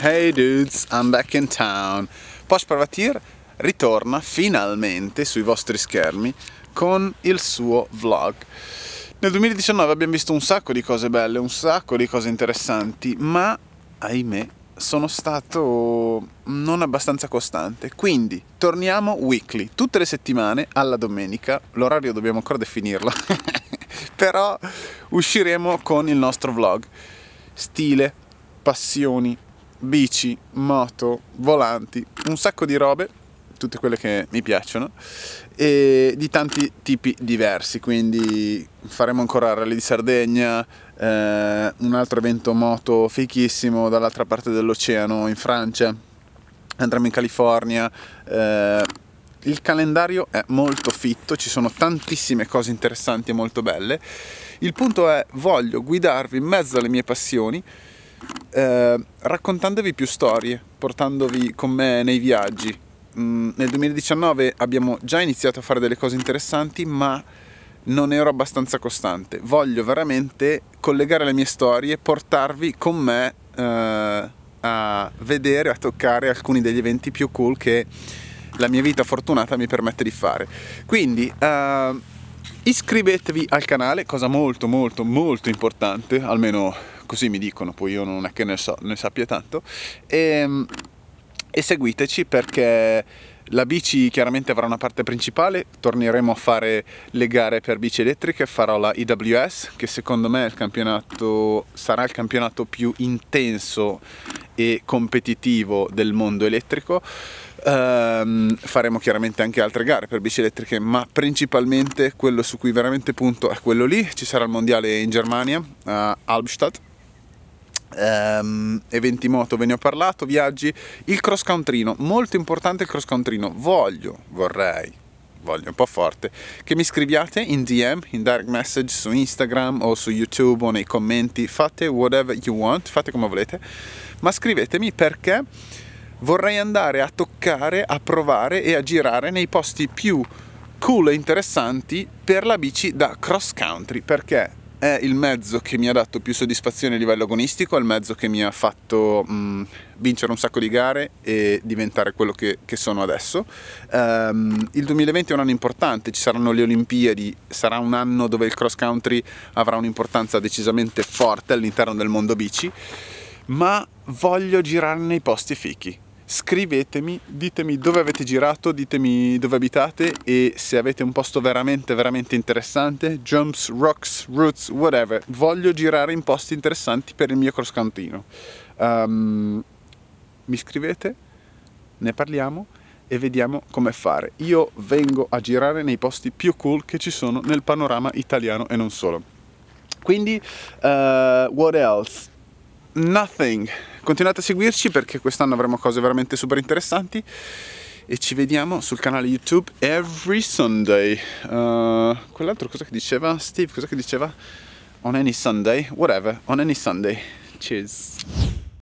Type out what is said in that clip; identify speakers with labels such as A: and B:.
A: Hey dudes, I'm back in town. Posh Parvatir ritorna finalmente sui vostri schermi con il suo vlog. Nel 2019 abbiamo visto un sacco di cose belle, un sacco di cose interessanti, ma ahimè sono stato non abbastanza costante. Quindi torniamo weekly, tutte le settimane alla domenica. L'orario dobbiamo ancora definirlo, però usciremo con il nostro vlog. Stile, passioni, bici, moto, volanti, un sacco di robe, tutte quelle che mi piacciono, e di tanti tipi diversi, quindi faremo ancora Rally di Sardegna, eh, un altro evento moto fichissimo dall'altra parte dell'oceano in Francia, andremo in California. Eh, il calendario è molto fitto, ci sono tantissime cose interessanti e molto belle. Il punto è, voglio guidarvi in mezzo alle mie passioni Ehm, raccontandovi più storie, portandovi con me nei viaggi. Mm, nel 2019 abbiamo già iniziato a fare delle cose interessanti, ma non ero abbastanza costante. Voglio veramente collegare le mie storie, portarvi con me eh, a vedere, a toccare alcuni degli eventi più cool che la mia vita fortunata mi permette di fare. Quindi eh, iscrivetevi al canale, cosa molto molto molto importante, almeno così mi dicono, poi io non è che ne, so, ne sappia tanto. E, ehm, e seguiteci perché la bici chiaramente avrà una parte principale, torneremo a fare le gare per bici elettriche, farò la IWS che secondo me il sarà il campionato più intenso e competitivo del mondo elettrico. Um, faremo chiaramente anche altre gare per bici elettriche, ma principalmente quello su cui veramente punto è quello lì. Ci sarà il mondiale in Germania, a Albstadt, Um, eventi moto ve ne ho parlato, viaggi, il cross countryno, molto importante il cross countryno, voglio, vorrei, voglio un po' forte, che mi scriviate in DM, in direct message su Instagram o su YouTube o nei commenti, fate whatever you want, fate come volete, ma scrivetemi perché vorrei andare a toccare, a provare e a girare nei posti più cool e interessanti per la bici da cross country, perché è il mezzo che mi ha dato più soddisfazione a livello agonistico, è il mezzo che mi ha fatto mh, mm, vincere un sacco di gare e diventare quello che, che sono adesso. Um, il 2020 è un anno importante, ci saranno le Olimpiadi, sarà un anno dove il cross country avrà un'importanza decisamente forte all'interno del mondo bici, ma voglio girarne i posti fichi scrivetemi, ditemi dove avete girato, ditemi dove abitate e se avete un posto veramente veramente interessante, jumps, rocks, roots, whatever, voglio girare in posti interessanti per il mio croscantino. Um, mi scrivete, ne parliamo e vediamo come fare. Io vengo a girare nei posti più cool che ci sono nel panorama italiano e non solo. Quindi, uh, what else? Nothing. Continuate a seguirci perché quest'anno avremo cose veramente super interessanti e ci vediamo sul canale YouTube every Sunday. Uh, quell'altro cosa che diceva? Steve, cosa che diceva? On any Sunday? Whatever, on any Sunday. Cheers.